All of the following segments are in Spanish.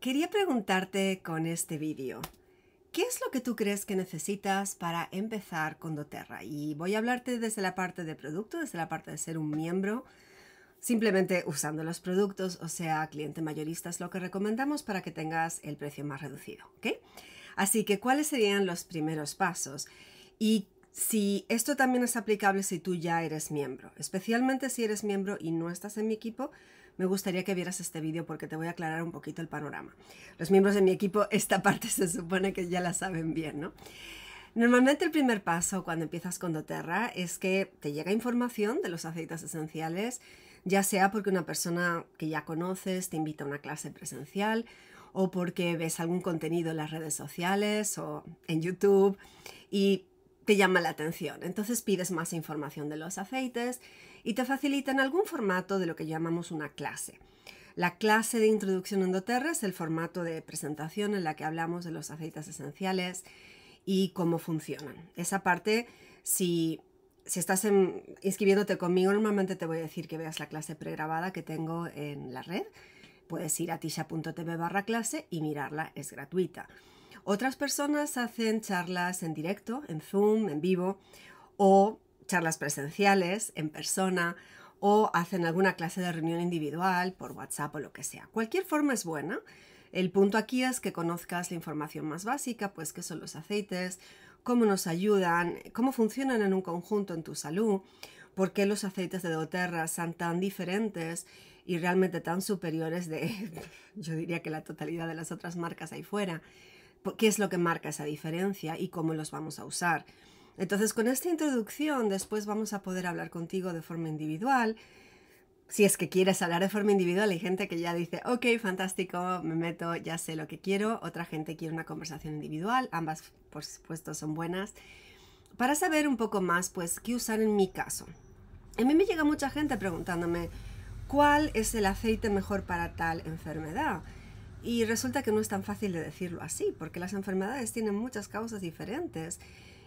Quería preguntarte con este vídeo, ¿qué es lo que tú crees que necesitas para empezar con doTERRA? Y voy a hablarte desde la parte de producto, desde la parte de ser un miembro, simplemente usando los productos, o sea, cliente mayorista es lo que recomendamos para que tengas el precio más reducido, Así que, ¿cuáles serían los primeros pasos? Y si esto también es aplicable si tú ya eres miembro, especialmente si eres miembro y no estás en mi equipo, me gustaría que vieras este vídeo porque te voy a aclarar un poquito el panorama. Los miembros de mi equipo, esta parte se supone que ya la saben bien, ¿no? Normalmente el primer paso cuando empiezas con doTERRA es que te llega información de los aceites esenciales, ya sea porque una persona que ya conoces te invita a una clase presencial o porque ves algún contenido en las redes sociales o en YouTube y te llama la atención. Entonces pides más información de los aceites y te facilitan algún formato de lo que llamamos una clase. La clase de introducción Endoterra es el formato de presentación en la que hablamos de los aceites esenciales y cómo funcionan. Esa parte, si, estás inscribiéndote conmigo, normalmente te voy a decir que veas la clase pregrabada que tengo en la red. Puedes ir a tisha.tv barra clase y mirarla, es gratuita. Otras personas hacen charlas en directo, en Zoom, en vivo, o charlas presenciales, en persona, o hacen alguna clase de reunión individual por WhatsApp o lo que sea. Cualquier forma es buena. El punto aquí es que conozcas la información más básica, pues qué son los aceites, cómo nos ayudan, cómo funcionan en un conjunto en tu salud, por qué los aceites de doTERRA son tan diferentes y realmente tan superiores de, yo diría que la totalidad de las otras marcas ahí fuera. ¿Qué es lo que marca esa diferencia y cómo los vamos a usar? Entonces, con esta introducción, después vamos a poder hablar contigo de forma individual. Si es que quieres hablar de forma individual, hay gente que ya dice, ok, fantástico, me meto, ya sé lo que quiero. Otra gente quiere una conversación individual, ambas, por supuesto, son buenas. Para saber un poco más, pues, qué usar en mi caso. A mí me llega mucha gente preguntándome, ¿cuál es el aceite mejor para tal enfermedad? Y resulta que no es tan fácil de decirlo así, porque las enfermedades tienen muchas causas diferentes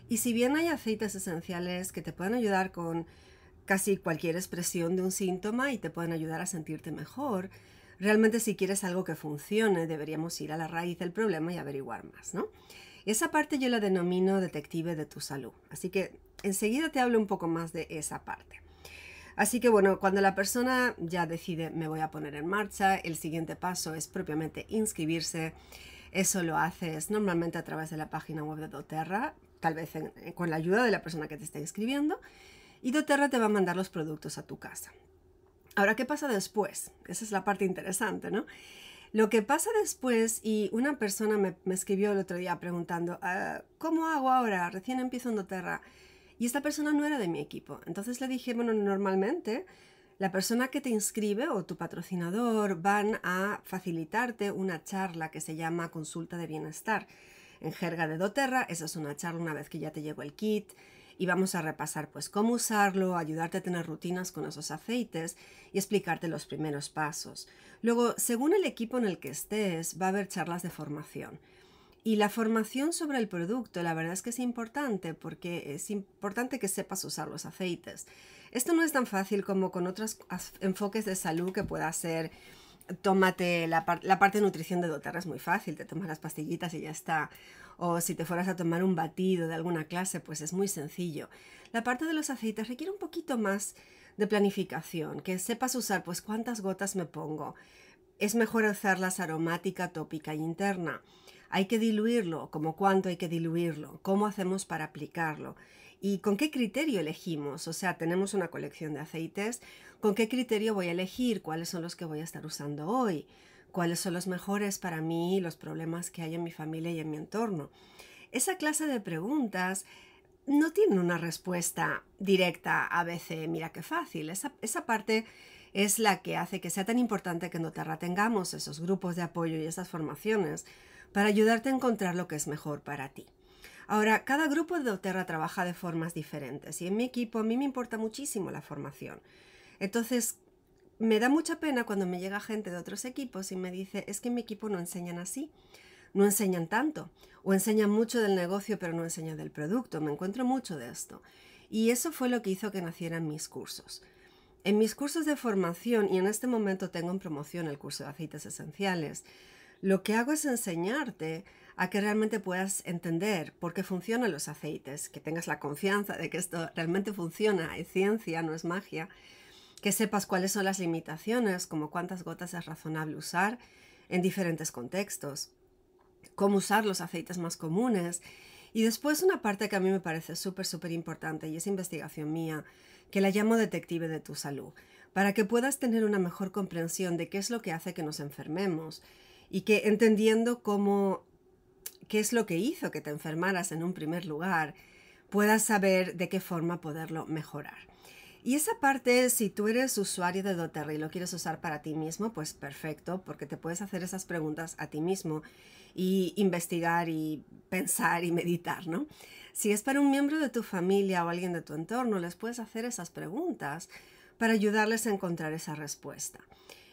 y si bien hay aceites esenciales que te pueden ayudar con casi cualquier expresión de un síntoma y te pueden ayudar a sentirte mejor, realmente si quieres algo que funcione deberíamos ir a la raíz del problema y averiguar más, ¿no? Esa parte yo la denomino detective de tu salud, así que enseguida te hablo un poco más de esa parte. Así que bueno, cuando la persona ya decide me voy a poner en marcha, el siguiente paso es propiamente inscribirse. Eso lo haces normalmente a través de la página web de doTERRA, tal vez eh, con la ayuda de la persona que te está escribiendo, y doTERRA te va a mandar los productos a tu casa. Ahora, ¿qué pasa después? Esa es la parte interesante, ¿no? Lo que pasa después, y una persona me, escribió el otro día preguntando, ah, ¿cómo hago ahora? Recién empiezo en doTERRA. Y esta persona no era de mi equipo. Entonces le dije, bueno, normalmente la persona que te inscribe o tu patrocinador van a facilitarte una charla que se llama consulta de bienestar en jerga de doTERRA. Esa es una charla una vez que ya te llegó el kit y vamos a repasar pues cómo usarlo, ayudarte a tener rutinas con esos aceites y explicarte los primeros pasos. Luego, según el equipo en el que estés, va a haber charlas de formación. Y la formación sobre el producto, la verdad es que es importante porque es importante que sepas usar los aceites. Esto no es tan fácil como con otros enfoques de salud que pueda ser tómate la, parte de nutrición de doTERRA es muy fácil, te tomas las pastillitas y ya está. O si te fueras a tomar un batido de alguna clase, pues es muy sencillo. La parte de los aceites requiere un poquito más de planificación, que sepas usar pues cuántas gotas me pongo. Es mejor hacerlas aromática, tópica e interna. Hay que diluirlo, como cuánto hay que diluirlo, cómo hacemos para aplicarlo. ¿Y con qué criterio elegimos? O sea, tenemos una colección de aceites. ¿Con qué criterio voy a elegir? ¿Cuáles son los que voy a estar usando hoy? ¿Cuáles son los mejores para mí? ¿Los problemas que hay en mi familia y en mi entorno? Esa clase de preguntas no tiene una respuesta directa a veces. Mira qué fácil. Esa, parte es la que hace que sea tan importante que en te tengamos esos grupos de apoyo y esas formaciones para ayudarte a encontrar lo que es mejor para ti. Ahora, cada grupo de doTERRA trabaja de formas diferentes y en mi equipo a mí me importa muchísimo la formación. Entonces, me da mucha pena cuando me llega gente de otros equipos y me dice, es que en mi equipo no enseñan así, no enseñan tanto, o enseñan mucho del negocio pero no enseñan del producto, me encuentro mucho de esto. Y eso fue lo que hizo que nacieran mis cursos. En mis cursos de formación, y en este momento tengo en promoción el curso de aceites esenciales, lo que hago es enseñarte a que realmente puedas entender por qué funcionan los aceites, que tengas la confianza de que esto realmente funciona, es ciencia, no es magia, que sepas cuáles son las limitaciones, como cuántas gotas es razonable usar en diferentes contextos, cómo usar los aceites más comunes. Y después una parte que a mí me parece súper, súper importante y es investigación mía, que la llamo detective de tu salud, para que puedas tener una mejor comprensión de qué es lo que hace que nos enfermemos y que entendiendo cómo qué es lo que hizo que te enfermaras en un primer lugar, puedas saber de qué forma poderlo mejorar. Y esa parte, si tú eres usuario de doTERRA y lo quieres usar para ti mismo, pues perfecto, porque te puedes hacer esas preguntas a ti mismo y investigar y pensar y meditar, ¿no? Si es para un miembro de tu familia o alguien de tu entorno, les puedes hacer esas preguntas para ayudarles a encontrar esa respuesta.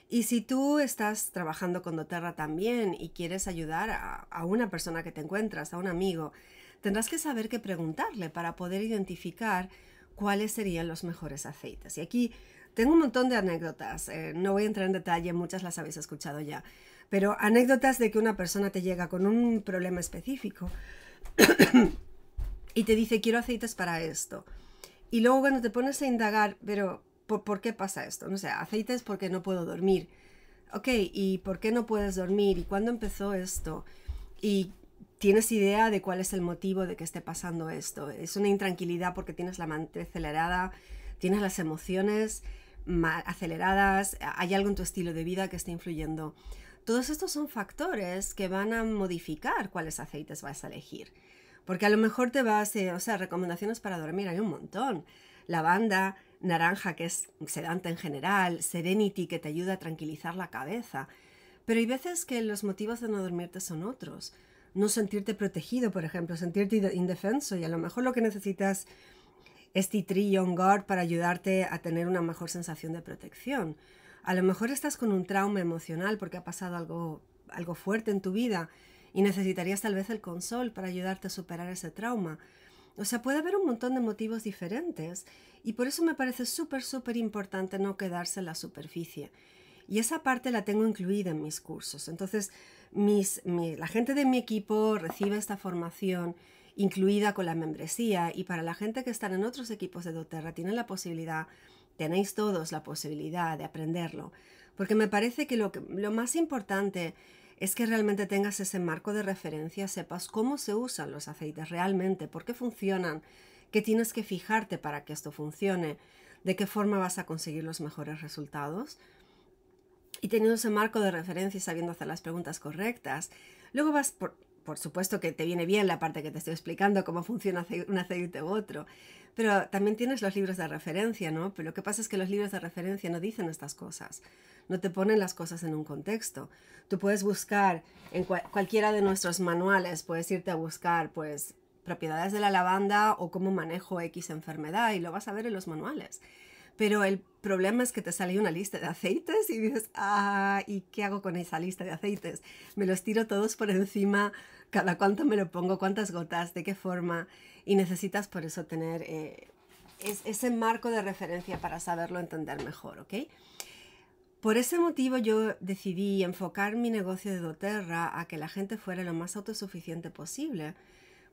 Y si tú estás trabajando con doTERRA también y quieres ayudar a, una persona que te encuentras, a un amigo, tendrás que saber qué preguntarle para poder identificar cuáles serían los mejores aceites. Y aquí tengo un montón de anécdotas, eh, no voy a entrar en detalle, muchas las habéis escuchado ya, pero anécdotas de que una persona te llega con un problema específico y te dice quiero aceites para esto. Y luego cuando te pones a indagar, pero ¿por, qué pasa esto? No sé, aceites porque no puedo dormir. Ok, ¿y por qué no puedes dormir? ¿Y cuándo empezó esto? ¿Y tienes idea de cuál es el motivo de que esté pasando esto? ¿Es una intranquilidad porque tienes la mente acelerada? ¿Tienes las emociones aceleradas? ¿Hay algo en tu estilo de vida que esté influyendo? Todos estos son factores que van a modificar cuáles aceites vas a elegir. Porque a lo mejor te vas, eh, o sea, recomendaciones para dormir hay un montón. Lavanda, naranja que es sedante en general, serenity que te ayuda a tranquilizar la cabeza. Pero hay veces que los motivos de no dormirte son otros. No sentirte protegido, por ejemplo, sentirte indefenso y a lo mejor lo que necesitas es titrillo on guard para ayudarte a tener una mejor sensación de protección. A lo mejor estás con un trauma emocional porque ha pasado algo, algo fuerte en tu vida y necesitarías tal vez el consol para ayudarte a superar ese trauma. O sea, puede haber un montón de motivos diferentes y por eso me parece súper, súper importante no quedarse en la superficie. Y esa parte la tengo incluida en mis cursos. Entonces, mis, la gente de mi equipo recibe esta formación incluida con la membresía y para la gente que está en otros equipos de doTERRA tienen la posibilidad, tenéis todos la posibilidad de aprenderlo. Porque me parece que lo, que, lo más importante es que realmente tengas ese marco de referencia, sepas cómo se usan los aceites realmente, por qué funcionan, qué tienes que fijarte para que esto funcione, de qué forma vas a conseguir los mejores resultados. Y teniendo ese marco de referencia y sabiendo hacer las preguntas correctas, luego vas por, por supuesto que te viene bien la parte que te estoy explicando, cómo funciona un aceite u otro, pero también tienes los libros de referencia, ¿no? Pero lo que pasa es que los libros de referencia no dicen estas cosas, no te ponen las cosas en un contexto. Tú puedes buscar en cualquiera de nuestros manuales, puedes irte a buscar, pues, propiedades de la lavanda o cómo manejo X enfermedad y lo vas a ver en los manuales. Pero el problema es que te sale una lista de aceites y dices, ah, ¿y qué hago con esa lista de aceites? Me los tiro todos por encima, cada cuánto me lo pongo, cuántas gotas, de qué forma. Y necesitas por eso tener eh, ese marco de referencia para saberlo entender mejor, ¿ok? Por ese motivo yo decidí enfocar mi negocio de doTERRA a que la gente fuera lo más autosuficiente posible.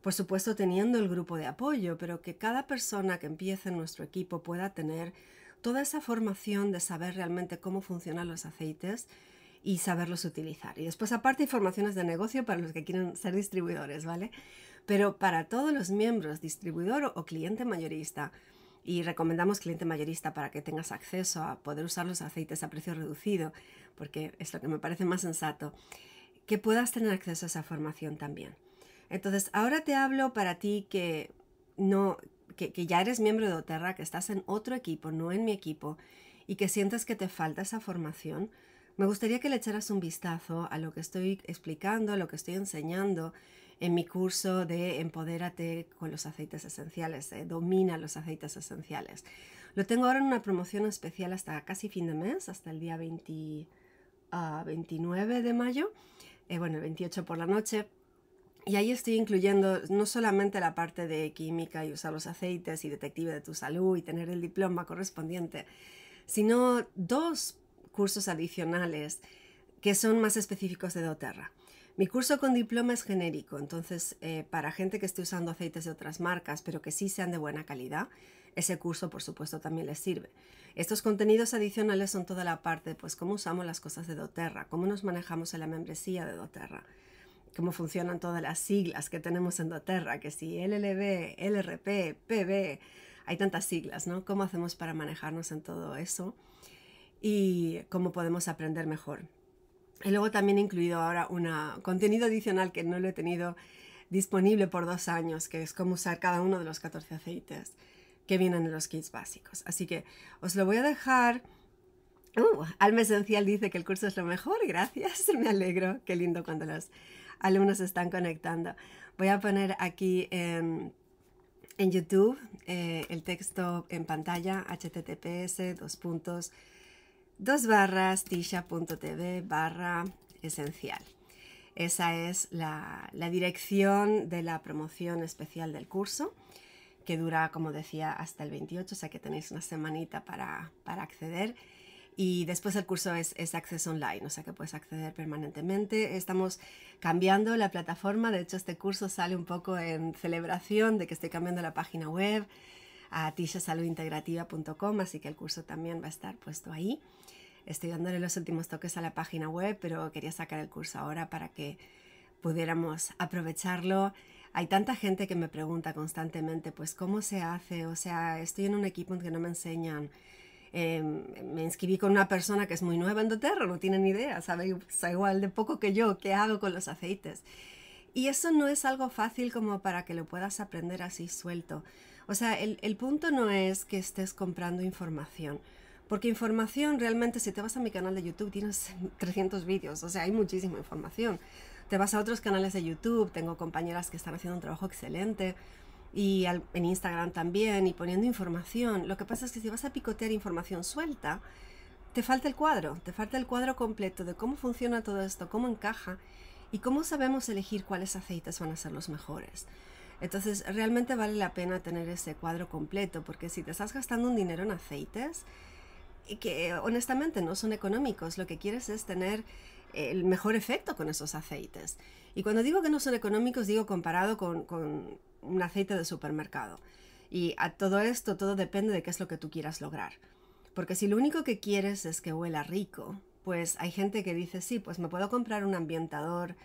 Por supuesto teniendo el grupo de apoyo, pero que cada persona que empiece en nuestro equipo pueda tener toda esa formación de saber realmente cómo funcionan los aceites y saberlos utilizar. Y después aparte informaciones de negocio para los que quieren ser distribuidores, ¿vale? Pero para todos los miembros, distribuidor o cliente mayorista, y recomendamos cliente mayorista para que tengas acceso a poder usar los aceites a precio reducido, porque es lo que me parece más sensato, que puedas tener acceso a esa formación también. Entonces, ahora te hablo para ti que no que, ya eres miembro de Oterra, que estás en otro equipo, no en mi equipo, y que sientes que te falta esa formación, me gustaría que le echaras un vistazo a lo que estoy explicando, a lo que estoy enseñando en mi curso de Empodérate con los aceites esenciales, eh, domina los aceites esenciales. Lo tengo ahora en una promoción especial hasta casi fin de mes, hasta el día 29 ah, de mayo, eh, bueno, el 28 por la noche, y ahí estoy incluyendo no solamente la parte de química y usar los aceites y detective de tu salud y tener el diploma correspondiente, sino dos cursos adicionales que son más específicos de doTERRA. Mi curso con diploma es genérico, entonces eh, para gente que esté usando aceites de otras marcas, pero que sí sean de buena calidad, ese curso por supuesto también les sirve. Estos contenidos adicionales son toda la parte, pues cómo usamos las cosas de doTERRA, cómo nos manejamos en la membresía de doTERRA cómo funcionan todas las siglas que tenemos en doTERRA, que si LLB, LRP, PB, hay tantas siglas, ¿no? ¿Cómo hacemos para manejarnos en todo eso? Y cómo podemos aprender mejor. Y luego también he incluido ahora un contenido adicional que no lo he tenido disponible por dos años, que es cómo usar cada uno de los 14 aceites que vienen en los kits básicos. Así que os lo voy a dejar. Uh, Alma Esencial dice que el curso es lo mejor, gracias, me alegro, qué lindo cuando los alumnos están conectando. Voy a poner aquí en, YouTube eh, el texto en pantalla, https, dos puntos, barras, tisha.tv barra esencial. Esa es la, dirección de la promoción especial del curso que dura, como decía, hasta el 28, o sea que tenéis una semanita para acceder y después el curso es, es, acceso online, o sea que puedes acceder permanentemente. Estamos cambiando la plataforma, de hecho este curso sale un poco en celebración de que estoy cambiando la página web a tishasaludintegrativa.com, así que el curso también va a estar puesto ahí. Estoy dándole los últimos toques a la página web, pero quería sacar el curso ahora para que pudiéramos aprovecharlo. Hay tanta gente que me pregunta constantemente, pues, ¿cómo se hace? O sea, estoy en un equipo en que no me enseñan Em, me inscribí con una persona que es muy nueva en doTERRA, no tiene ni idea, sabe, sabe igual de poco que yo qué hago con los aceites. Y eso no es algo fácil como para que lo puedas aprender así suelto. O sea, el, el punto no es que estés comprando información. Porque información realmente, si te vas a mi canal de YouTube, tienes 300 vídeos, o sea, hay muchísima información. Te vas a otros canales de YouTube, tengo compañeras que están haciendo un trabajo excelente y en Instagram también y poniendo información. Lo que pasa es que si vas a picotear información suelta, te falta el cuadro, te falta el cuadro completo de cómo funciona todo esto, cómo encaja y cómo sabemos elegir cuáles aceites van a ser los mejores. Entonces, realmente vale la pena tener ese cuadro completo, porque si te estás gastando un dinero en aceites, que honestamente no son económicos, lo que quieres es tener el mejor efecto con esos aceites. Y cuando digo que no son económicos, digo comparado con un aceite de supermercado. Y a todo esto, todo depende de qué es lo que tú quieras lograr. Porque si lo único que quieres es que huela rico, pues hay gente que dice, sí, pues me puedo comprar un ambientador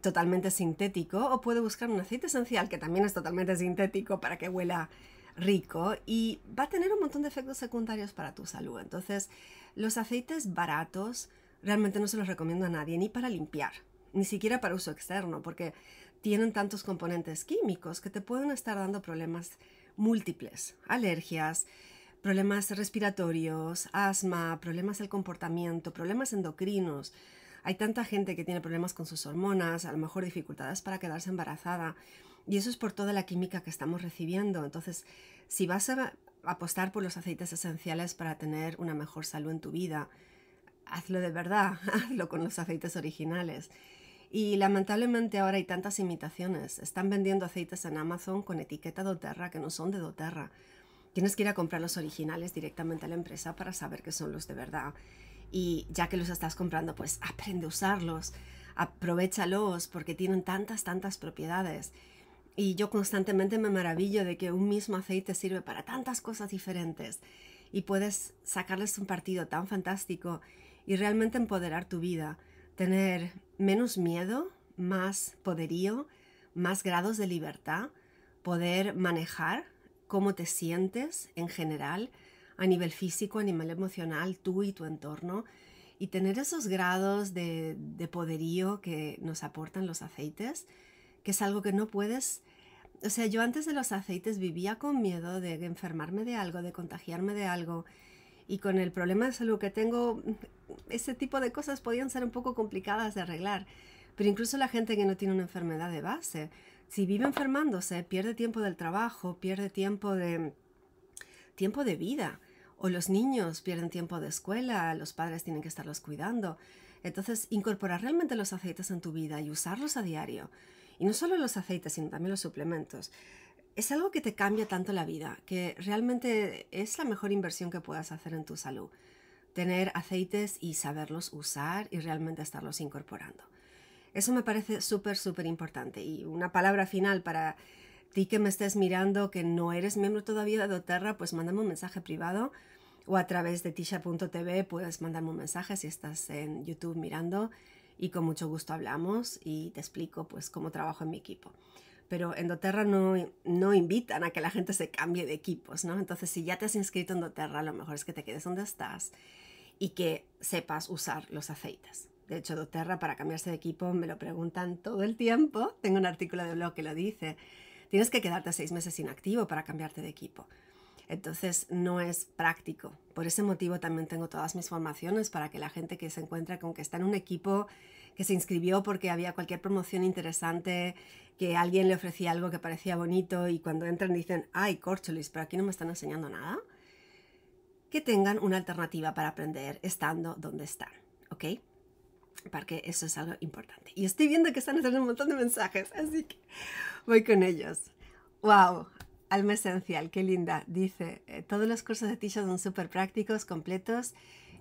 totalmente sintético o puedo buscar un aceite esencial que también es totalmente sintético para que huela rico y va a tener un montón de efectos secundarios para tu salud. Entonces, los aceites baratos realmente no se los recomiendo a nadie, ni para limpiar, ni siquiera para uso externo, porque tienen tantos componentes químicos que te pueden estar dando problemas múltiples, alergias, problemas respiratorios, asma, problemas del comportamiento, problemas endocrinos. Hay tanta gente que tiene problemas con sus hormonas, a lo mejor dificultades para quedarse embarazada. Y eso es por toda la química que estamos recibiendo. Entonces, si vas a apostar por los aceites esenciales para tener una mejor salud en tu vida, hazlo de verdad, hazlo con los aceites originales. Y lamentablemente ahora hay tantas imitaciones. Están vendiendo aceites en Amazon con etiqueta doTERRA que no son de doTERRA. Tienes que ir a comprar los originales directamente a la empresa para saber que son los de verdad. Y ya que los estás comprando, pues aprende a usarlos, aprovechalos porque tienen tantas, tantas propiedades. Y yo constantemente me maravillo de que un mismo aceite sirve para tantas cosas diferentes y puedes sacarles un partido tan fantástico y realmente empoderar tu vida tener menos miedo, más poderío, más grados de libertad, poder manejar cómo te sientes en general, a nivel físico, a nivel emocional, tú y tu entorno, y tener esos grados de, poderío que nos aportan los aceites, que es algo que no puedes... O sea, yo antes de los aceites vivía con miedo de enfermarme de algo, de contagiarme de algo, y con el problema de salud que tengo, ese tipo de cosas podían ser un poco complicadas de arreglar. Pero incluso la gente que no tiene una enfermedad de base, si vive enfermándose, pierde tiempo del trabajo, pierde tiempo de tiempo de vida, o los niños pierden tiempo de escuela, los padres tienen que estarlos cuidando. Entonces, incorporar realmente los aceites en tu vida y usarlos a diario, y no solo los aceites, sino también los suplementos, es algo que te cambia tanto la vida, que realmente es la mejor inversión que puedas hacer en tu salud. Tener aceites y saberlos usar y realmente estarlos incorporando. Eso me parece súper, súper importante. Y una palabra final para ti que me estés mirando, que no eres miembro todavía de Doterra, pues mándame un mensaje privado o a través de tisha.tv puedes mandarme un mensaje si estás en YouTube mirando y con mucho gusto hablamos y te explico pues cómo trabajo en mi equipo pero en doTERRA no, invitan a que la gente se cambie de equipos, ¿no? Entonces, si ya te has inscrito en doTERRA, lo mejor es que te quedes donde estás y que sepas usar los aceites. De hecho, doTERRA para cambiarse de equipo me lo preguntan todo el tiempo. Tengo un artículo de blog que lo dice. Tienes que quedarte seis meses inactivo para cambiarte de equipo. Entonces no es práctico. Por ese motivo también tengo todas mis formaciones para que la gente que se encuentra con que está en un equipo que se inscribió porque había cualquier promoción interesante, que alguien le ofrecía algo que parecía bonito y cuando entran dicen, ay, corcholis, pero aquí no me están enseñando nada, que tengan una alternativa para aprender estando donde están, ¿ok? Porque eso es algo importante. Y estoy viendo que están haciendo un montón de mensajes, así que voy con ellos. ¡Wow! Alma Esencial, qué linda. Dice, eh, todos los cursos de Tisha son súper prácticos, completos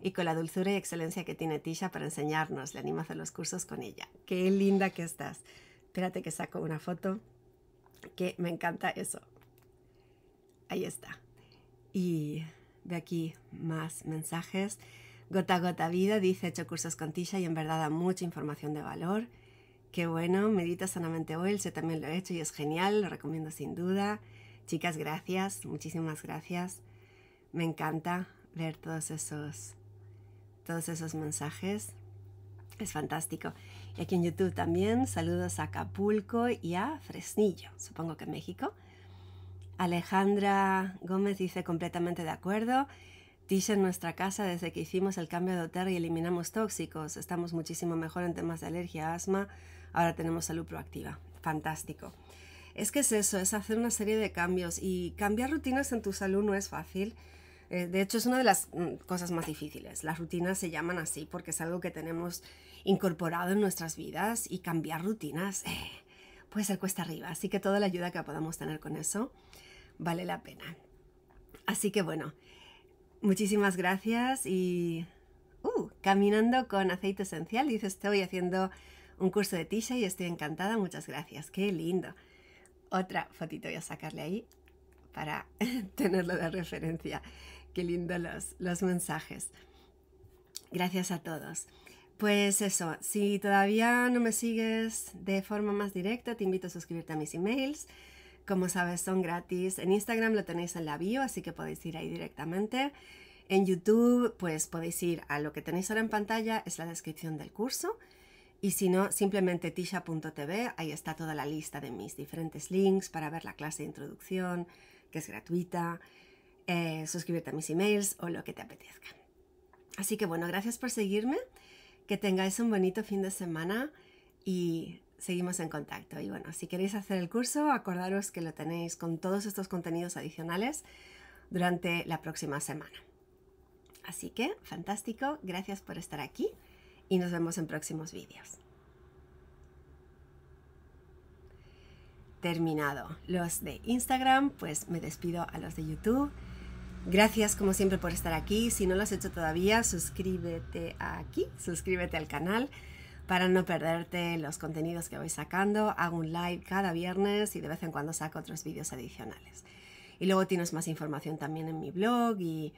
y con la dulzura y excelencia que tiene Tisha para enseñarnos. Le animo a hacer los cursos con ella. Qué linda que estás. Espérate que saco una foto, que me encanta eso. Ahí está. Y de aquí más mensajes. Gota Gota Vida dice, he hecho cursos con Tisha y en verdad da mucha información de valor. Qué bueno, medita sanamente hoy. yo también lo he hecho y es genial, lo recomiendo sin duda. Chicas, gracias, muchísimas gracias. Me encanta ver todos esos todos esos mensajes. Es fantástico. Y aquí en YouTube también, saludos a Acapulco y a Fresnillo, supongo que en México. Alejandra Gómez dice completamente de acuerdo. dice en nuestra casa desde que hicimos el cambio de hotel y eliminamos tóxicos. Estamos muchísimo mejor en temas de alergia, asma. Ahora tenemos salud proactiva. Fantástico. Es que es eso, es hacer una serie de cambios y cambiar rutinas en tu salud no es fácil. Eh, de hecho, es una de las mm, cosas más difíciles. Las rutinas se llaman así porque es algo que tenemos incorporado en nuestras vidas y cambiar rutinas eh, puede ser cuesta arriba. Así que toda la ayuda que podamos tener con eso vale la pena. Así que bueno, muchísimas gracias y... Uh, caminando con aceite esencial, dice, estoy haciendo un curso de tisha y estoy encantada, muchas gracias, qué lindo. Otra fotito voy a sacarle ahí para tenerlo de referencia. Qué lindos los, los mensajes. Gracias a todos. Pues eso, si todavía no me sigues de forma más directa, te invito a suscribirte a mis emails. Como sabes, son gratis. En Instagram lo tenéis en la bio, así que podéis ir ahí directamente. En YouTube, pues podéis ir a lo que tenéis ahora en pantalla, es la descripción del curso. Y si no, simplemente tisha.tv, ahí está toda la lista de mis diferentes links para ver la clase de introducción, que es gratuita. Eh, suscribirte a mis emails o lo que te apetezca. Así que bueno, gracias por seguirme, que tengáis un bonito fin de semana y seguimos en contacto. Y bueno, si queréis hacer el curso, acordaros que lo tenéis con todos estos contenidos adicionales durante la próxima semana. Así que, fantástico, gracias por estar aquí y nos vemos en próximos vídeos. Terminado. Los de Instagram, pues me despido a los de YouTube Gracias como siempre por estar aquí. Si no lo has hecho todavía, suscríbete aquí, suscríbete al canal para no perderte los contenidos que voy sacando. Hago un live cada viernes y de vez en cuando saco otros vídeos adicionales. Y luego tienes más información también en mi blog y,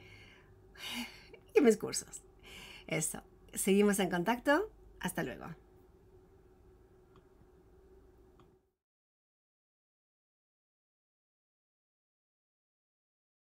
y mis cursos. Eso. Seguimos en contacto. Hasta luego.